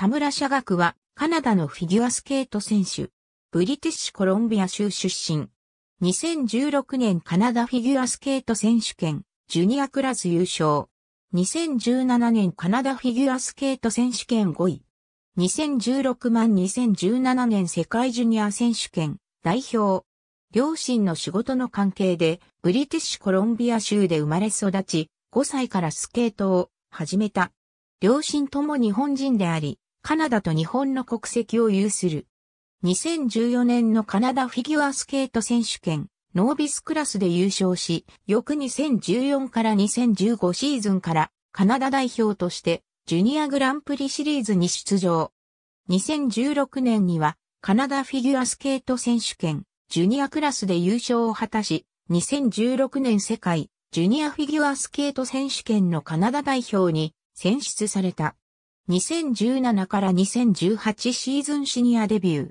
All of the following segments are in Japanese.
田村社学は、カナダのフィギュアスケート選手。ブリティッシュコロンビア州出身。2016年カナダフィギュアスケート選手権、ジュニアクラス優勝。2017年カナダフィギュアスケート選手権5位。2016万2017年世界ジュニア選手権、代表。両親の仕事の関係で、ブリティッシュコロンビア州で生まれ育ち、5歳からスケートを始めた。両親とも日本人であり、カナダと日本の国籍を有する。2014年のカナダフィギュアスケート選手権、ノービスクラスで優勝し、翌2014から2015シーズンからカナダ代表としてジュニアグランプリシリーズに出場。2016年にはカナダフィギュアスケート選手権、ジュニアクラスで優勝を果たし、2016年世界ジュニアフィギュアスケート選手権のカナダ代表に選出された。2017から2018シーズンシニアデビュー。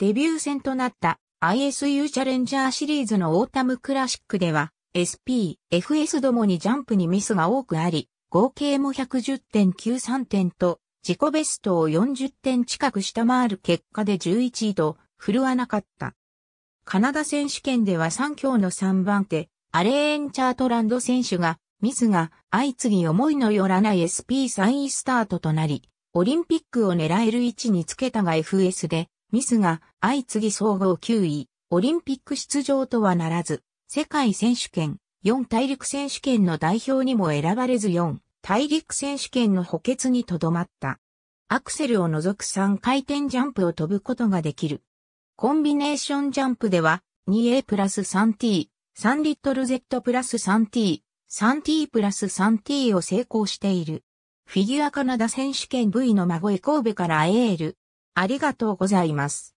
デビュー戦となった ISU チャレンジャーシリーズのオータムクラシックでは SP、FS どもにジャンプにミスが多くあり、合計も110.93点と自己ベストを40点近く下回る結果で11位と振るわなかった。カナダ選手権では3強の3番手、アレーン・チャートランド選手がミスが相次ぎ思いのよらない SP3 位スタートとなり、オリンピックを狙える位置につけたが FS で、ミスが相次ぎ総合9位、オリンピック出場とはならず、世界選手権、4大陸選手権の代表にも選ばれず4大陸選手権の補欠にとどまった。アクセルを除く3回転ジャンプを飛ぶことができる。コンビネーションジャンプでは 2A プラス 3T、3リットル Z プラス 3T、3t プラス 3t を成功している。フィギュアカナダ選手権 V の孫へ神戸からエール。ありがとうございます。